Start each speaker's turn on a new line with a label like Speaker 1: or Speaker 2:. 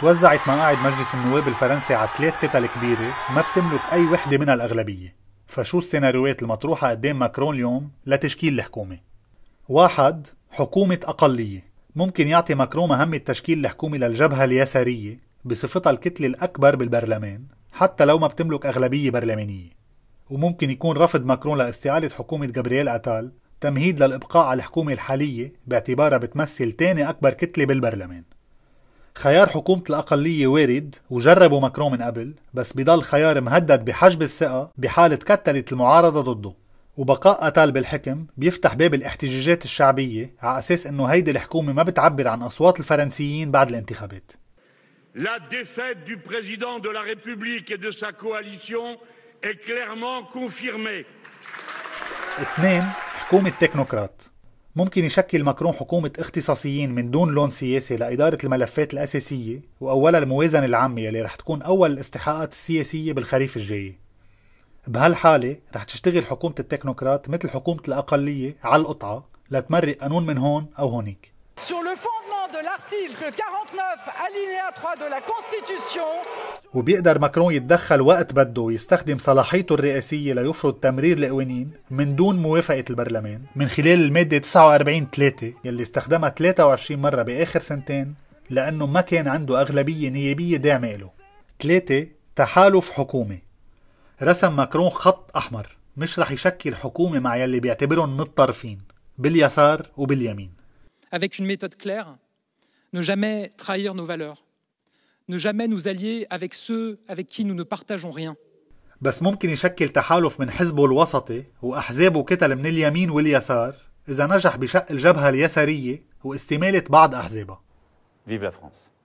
Speaker 1: توزعت مقاعد مجلس النواب الفرنسي على ثلاث كتل كبيرة ما بتملك أي وحدة من الأغلبية فشو السيناريوهات المطروحة قدام ماكرون اليوم لتشكيل الحكومة؟ واحد حكومة أقلية ممكن يعطي ماكرون مهمة تشكيل الحكومة للجبهة اليسارية بصفتها الكتلة الأكبر بالبرلمان حتى لو ما بتملك أغلبية برلمانية وممكن يكون رفض ماكرون لاستقالة حكومة جابرييل أتال تمهيد للإبقاء على الحكومة الحالية باعتبارها بتمثل تاني أكبر كتلة بالبرلمان خيار حكومة الأقلية وارد وجربوا ماكرون من قبل بس بضل خيار مهدد بحجب الثقة بحال تكتلت المعارضة ضده وبقاء أتال بالحكم بيفتح باب الاحتجاجات الشعبية على أساس أنه هيدي الحكومة ما بتعبر عن أصوات الفرنسيين بعد الانتخابات La défaite du président de la République et de sa coalition est clairement confirmée. اثنين حكومة تكنوقراط ممكن يشكل مكرون حكومة اختصاصيين من دون لون سياسي لإدارة الملفات الأساسية وأولا الموازنة العامة اللي رح تكون أول الاستحقاقات السياسية بالخريف الجاي بهالحالة رح تشتغل حكومة التكنوقراط مثل حكومة الأقلية على القطعة لتمرق قانون من هون أو هونيك Sur le fondement de l'article 49 alinéa 3 de la Constitution, وبيقدر ماكرون يتدخل وقت بده ويستخدم صلاحيته الرئاسية ليفرض تمرير القوانين من دون موافقة البرلمان من خلال المادة 49 3 يلي استخدمها 23 مرة بآخر سنتين لأنه ما كان عنده أغلبية نيابية داعمة له 3 تحالف حكومي رسم ماكرون خط أحمر مش رح يشكل حكومة مع يلي بيعتبرهم من الطرفين باليسار وباليمين Avec une méthode claire, ne jamais trahir nos valeurs, ne jamais nous allier avec ceux avec qui nous ne partageons rien. بس ممكن يشكل تحالف من حزبه الوسطي وأحزابه كتل من اليمين واليسار إذا نجح بشق الجبهة اليسارية واستمالة بعض أحزابها. Vive la France!